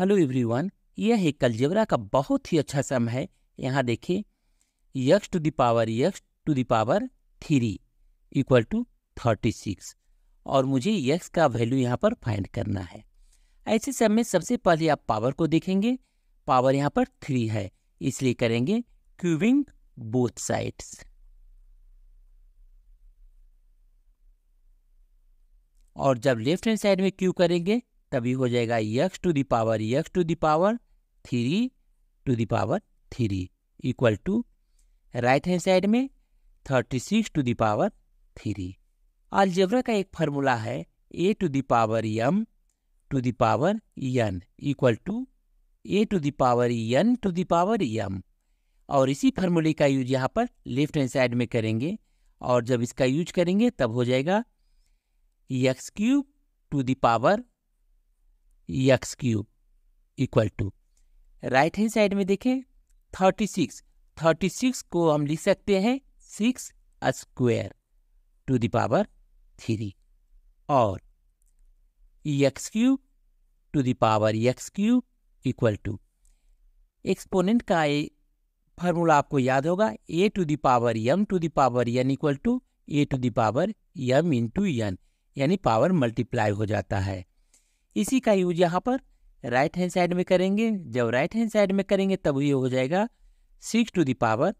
hello everyone यह है कलजेवरा का बहुत ही अच्छा सम है यहाँ देखिए X to the power X to the power three equal to thirty six और मुझे यक्स का वैल्यू यहाँ पर फाइंड करना है ऐसे सम में सबसे पहले आप पावर को देखेंगे पावर यहाँ पर थ्री है इसलिए करेंगे क्यूबिंग बोथ साइड्स और जब लेफ्ट हैंड साइड में क्यू करेंगे तभी हो जाएगा X to the power X to the power three to the power three equal to right hand side में thirty six to the power three algebra का एक फार्मूला है A to the power M to the power N equal to A to the power N to the power M और इसी फार्मूले का use यहाँ पर लेफ्ट हैंड साइड में करेंगे और जब इसका यूज करेंगे तब हो जाएगा X cube to the power X cube equal to right hand side में देखें थर्टी सिक्स थर्टी सिक्स को हम लिख सकते हैं six square to the power three और X cube to the power X cube equal to exponent का ये फार्मूला आपको याद होगा A to the power M to the power N equal to A to the power M into N यानी power multiply हो जाता है इसी का यूज यहाँ पर राइट हैंड साइड में करेंगे जब राइट हैंड साइड में करेंगे तब ये हो जाएगा six to the power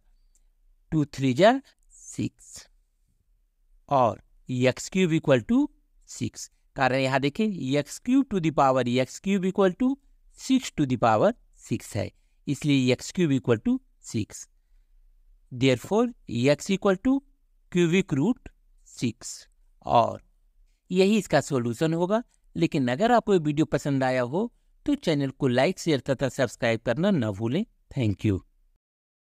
two three जा सिक्स और X cube equal to six कारण यहाँ देखें X cube to the power X cube equal to six to the power six है इसलिए X cube equal to six therefore X equal to cubic root six और यही इसका solution होगा लेकिन अगर आपको वीडियो पसंद आया हो तो चैनल को लाइक शेयर तथा सब्सक्राइब करना न भूलें थैंक यू